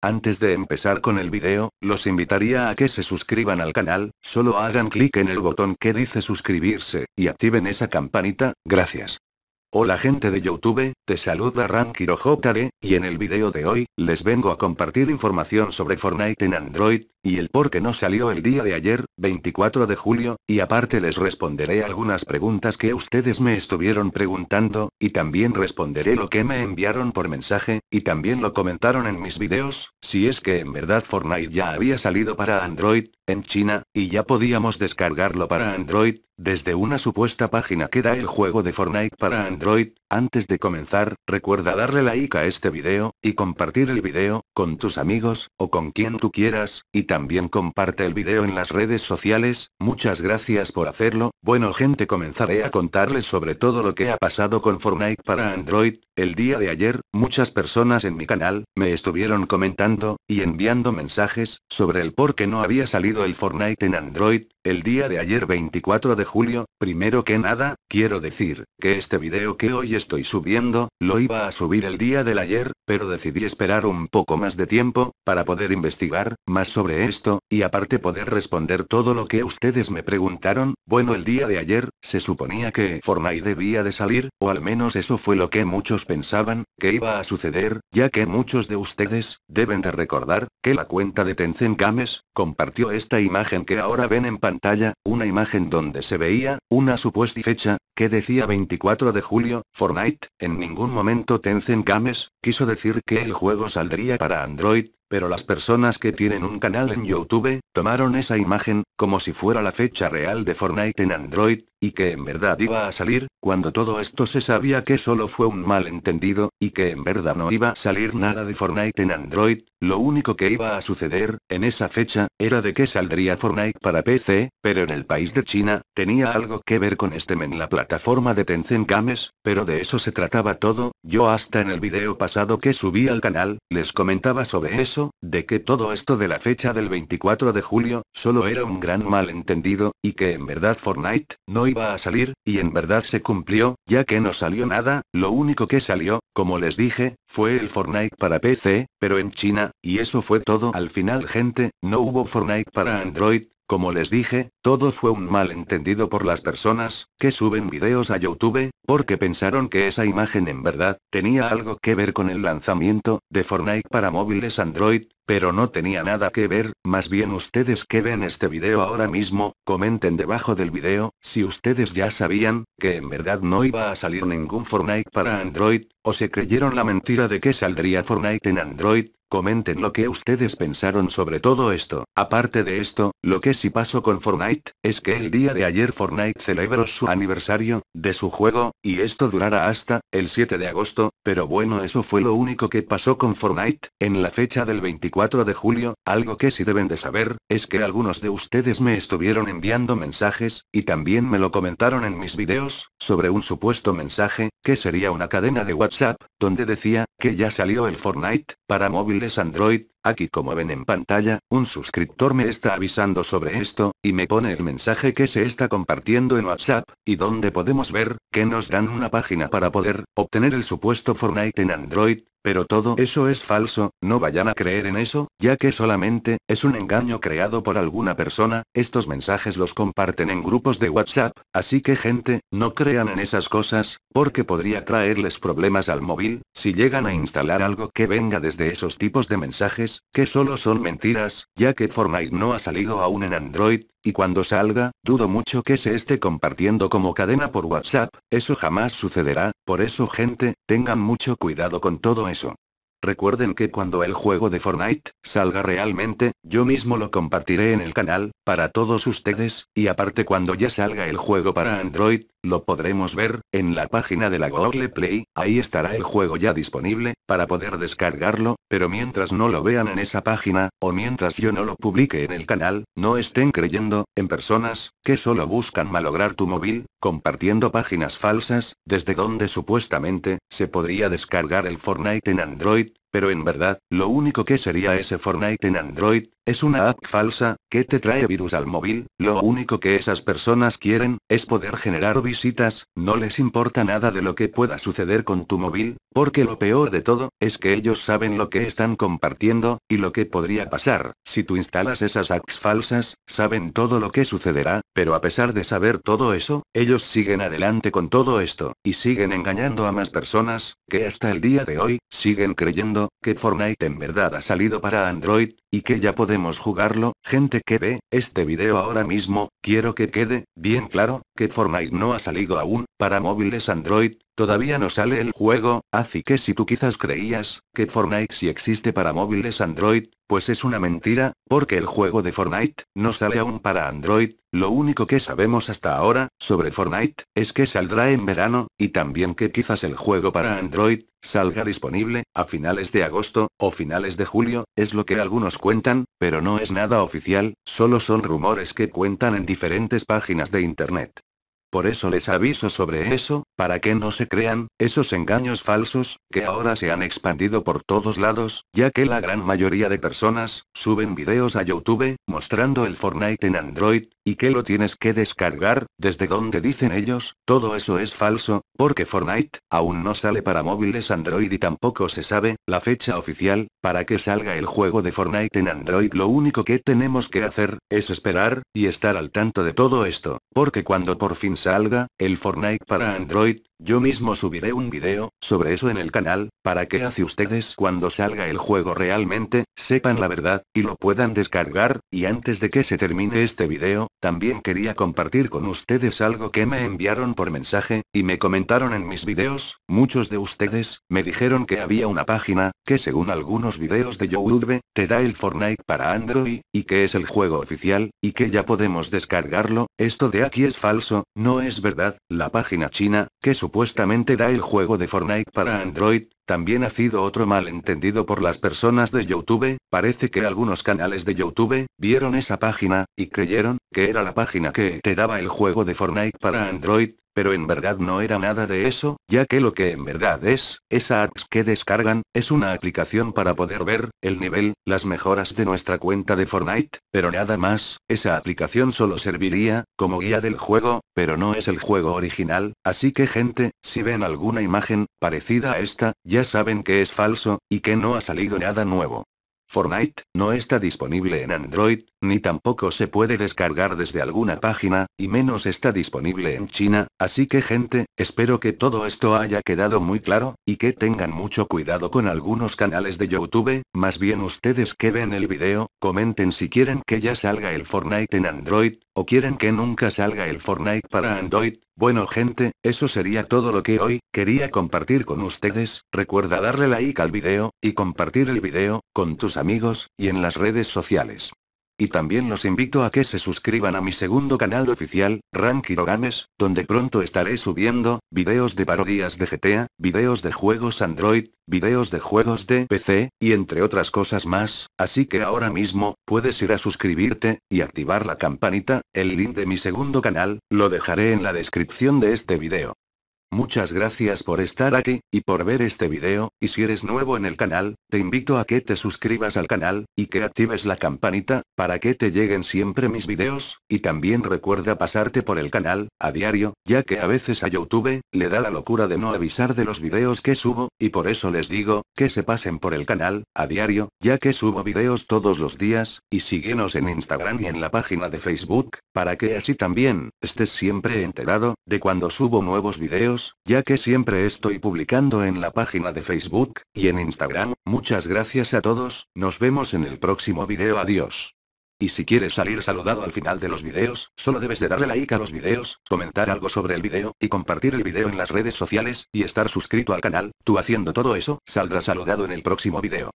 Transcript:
Antes de empezar con el video, los invitaría a que se suscriban al canal, solo hagan clic en el botón que dice suscribirse, y activen esa campanita, gracias. Hola gente de Youtube, te saluda Rankiro y en el video de hoy, les vengo a compartir información sobre Fortnite en Android, y el por qué no salió el día de ayer, 24 de julio, y aparte les responderé algunas preguntas que ustedes me estuvieron preguntando, y también responderé lo que me enviaron por mensaje, y también lo comentaron en mis videos, si es que en verdad Fortnite ya había salido para Android, en China, y ya podíamos descargarlo para Android, desde una supuesta página que da el juego de Fortnite para Android Android, antes de comenzar, recuerda darle like a este video, y compartir el video, con tus amigos, o con quien tú quieras, y también comparte el video en las redes sociales, muchas gracias por hacerlo, bueno gente comenzaré a contarles sobre todo lo que ha pasado con Fortnite para Android, el día de ayer, muchas personas en mi canal, me estuvieron comentando, y enviando mensajes, sobre el por qué no había salido el Fortnite en Android, el día de ayer 24 de julio, primero que nada, quiero decir, que este video que hoy estoy subiendo, lo iba a subir el día del ayer, pero decidí esperar un poco más de tiempo, para poder investigar más sobre esto, y aparte poder responder todo lo que ustedes me preguntaron, bueno el día de ayer, se suponía que Fortnite debía de salir, o al menos eso fue lo que muchos pensaban, que iba a suceder, ya que muchos de ustedes, deben de recordar, que la cuenta de Tencent Games, compartió esta imagen que ahora ven en pantalla, una imagen donde se veía, una supuesta fecha, que decía 24 de julio? Fortnite, en ningún momento Tencent Games, quiso decir que el juego saldría para Android, pero las personas que tienen un canal en YouTube, tomaron esa imagen, como si fuera la fecha real de Fortnite en Android, y que en verdad iba a salir, cuando todo esto se sabía que solo fue un malentendido, y que en verdad no iba a salir nada de Fortnite en Android, lo único que iba a suceder, en esa fecha, era de que saldría Fortnite para PC, pero en el país de China, tenía algo que ver con este men la plataforma de Tencent Games, pero de eso se trataba todo, yo hasta en el video pasado que subí al canal, les comentaba sobre eso de que todo esto de la fecha del 24 de julio, solo era un gran malentendido, y que en verdad Fortnite, no iba a salir, y en verdad se cumplió, ya que no salió nada, lo único que salió, como les dije, fue el Fortnite para PC, pero en China, y eso fue todo al final gente, no hubo Fortnite para Android, como les dije, todo fue un malentendido por las personas que suben videos a YouTube, porque pensaron que esa imagen en verdad tenía algo que ver con el lanzamiento de Fortnite para móviles Android, pero no tenía nada que ver, más bien ustedes que ven este video ahora mismo, comenten debajo del video, si ustedes ya sabían, que en verdad no iba a salir ningún Fortnite para Android, o se creyeron la mentira de que saldría Fortnite en Android, comenten lo que ustedes pensaron sobre todo esto. Aparte de esto, lo que sí pasó con Fortnite, es que el día de ayer Fortnite celebró su aniversario, de su juego, y esto durará hasta, el 7 de agosto, pero bueno eso fue lo único que pasó con Fortnite, en la fecha del 24 4 de julio, algo que sí deben de saber, es que algunos de ustedes me estuvieron enviando mensajes, y también me lo comentaron en mis videos, sobre un supuesto mensaje, que sería una cadena de WhatsApp, donde decía, que ya salió el Fortnite, para móviles Android, aquí como ven en pantalla, un suscriptor me está avisando sobre esto, y me pone el mensaje que se está compartiendo en WhatsApp, y donde podemos ver, que nos dan una página para poder, obtener el supuesto Fortnite en Android, pero todo eso es falso, no vayan a creer en eso, ya que solamente, es un engaño creado por alguna persona, estos mensajes los comparten en grupos de WhatsApp, así que gente, no crean en esas cosas, porque podría traerles problemas al móvil, si llegan a instalar algo que venga desde esos tipos de mensajes, que solo son mentiras, ya que Fortnite no ha salido aún en Android, y cuando salga, dudo mucho que se esté compartiendo como cadena por WhatsApp, eso jamás sucederá, por eso gente, tengan mucho cuidado con todo eso. Recuerden que cuando el juego de Fortnite salga realmente, yo mismo lo compartiré en el canal, para todos ustedes, y aparte cuando ya salga el juego para Android, lo podremos ver, en la página de la Google Play, ahí estará el juego ya disponible, para poder descargarlo, pero mientras no lo vean en esa página, o mientras yo no lo publique en el canal, no estén creyendo, en personas, que solo buscan malograr tu móvil, compartiendo páginas falsas, desde donde supuestamente, se podría descargar el Fortnite en Android, pero en verdad, lo único que sería ese Fortnite en Android, es una app falsa, que te trae virus al móvil, lo único que esas personas quieren, es poder generar visitas, no les importa nada de lo que pueda suceder con tu móvil, porque lo peor de todo, es que ellos saben lo que están compartiendo, y lo que podría pasar, si tú instalas esas apps falsas, saben todo lo que sucederá, pero a pesar de saber todo eso, ellos siguen adelante con todo esto, y siguen engañando a más personas, que hasta el día de hoy, siguen creyendo que Fortnite en verdad ha salido para Android, y que ya podemos jugarlo, gente que ve, este video ahora mismo, quiero que quede, bien claro, que Fortnite no ha salido aún, para móviles Android, Todavía no sale el juego, así que si tú quizás creías que Fortnite si existe para móviles Android, pues es una mentira, porque el juego de Fortnite no sale aún para Android, lo único que sabemos hasta ahora sobre Fortnite es que saldrá en verano, y también que quizás el juego para Android salga disponible a finales de agosto o finales de julio, es lo que algunos cuentan, pero no es nada oficial, solo son rumores que cuentan en diferentes páginas de Internet. Por eso les aviso sobre eso, para que no se crean, esos engaños falsos, que ahora se han expandido por todos lados, ya que la gran mayoría de personas, suben videos a YouTube, mostrando el Fortnite en Android, y que lo tienes que descargar, desde donde dicen ellos, todo eso es falso, porque Fortnite, aún no sale para móviles Android y tampoco se sabe, la fecha oficial, para que salga el juego de Fortnite en Android lo único que tenemos que hacer, es esperar, y estar al tanto de todo esto, porque cuando por fin salga, el Fortnite para Android, yo mismo subiré un video, sobre eso en el canal, para que hace ustedes cuando salga el juego realmente, sepan la verdad, y lo puedan descargar, y antes de que se termine este video, también quería compartir con ustedes algo que me enviaron por mensaje, y me comentaron en mis videos, muchos de ustedes, me dijeron que había una página, que según algunos videos de YouTube, te da el Fortnite para Android, y que es el juego oficial, y que ya podemos descargarlo, esto de aquí es falso, no es verdad, la página china, que su supuestamente da el juego de Fortnite para Android, también ha sido otro malentendido por las personas de YouTube, parece que algunos canales de YouTube, vieron esa página, y creyeron, que era la página que te daba el juego de Fortnite para Android, pero en verdad no era nada de eso, ya que lo que en verdad es, esa app que descargan, es una aplicación para poder ver, el nivel, las mejoras de nuestra cuenta de Fortnite, pero nada más, esa aplicación solo serviría, como guía del juego, pero no es el juego original, así que gente, si ven alguna imagen, parecida a esta, ya ya saben que es falso, y que no ha salido nada nuevo. Fortnite, no está disponible en Android, ni tampoco se puede descargar desde alguna página, y menos está disponible en China, así que gente, espero que todo esto haya quedado muy claro, y que tengan mucho cuidado con algunos canales de YouTube, más bien ustedes que ven el video, comenten si quieren que ya salga el Fortnite en Android, o quieren que nunca salga el Fortnite para Android, bueno gente, eso sería todo lo que hoy, quería compartir con ustedes, recuerda darle like al video, y compartir el video, con tus amigos, y en las redes sociales. Y también los invito a que se suscriban a mi segundo canal oficial, Rankiro donde pronto estaré subiendo, videos de parodias de GTA, videos de juegos Android, videos de juegos de PC, y entre otras cosas más, así que ahora mismo, puedes ir a suscribirte, y activar la campanita, el link de mi segundo canal, lo dejaré en la descripción de este video. Muchas gracias por estar aquí, y por ver este video, y si eres nuevo en el canal, te invito a que te suscribas al canal, y que actives la campanita, para que te lleguen siempre mis videos, y también recuerda pasarte por el canal, a diario, ya que a veces a Youtube, le da la locura de no avisar de los videos que subo, y por eso les digo, que se pasen por el canal, a diario, ya que subo videos todos los días, y síguenos en Instagram y en la página de Facebook, para que así también, estés siempre enterado, de cuando subo nuevos videos, ya que siempre estoy publicando en la página de Facebook, y en Instagram, muchas gracias a todos, nos vemos en el próximo video adiós. Y si quieres salir saludado al final de los videos, solo debes de darle like a los videos, comentar algo sobre el video, y compartir el video en las redes sociales, y estar suscrito al canal, tú haciendo todo eso, saldrás saludado en el próximo video.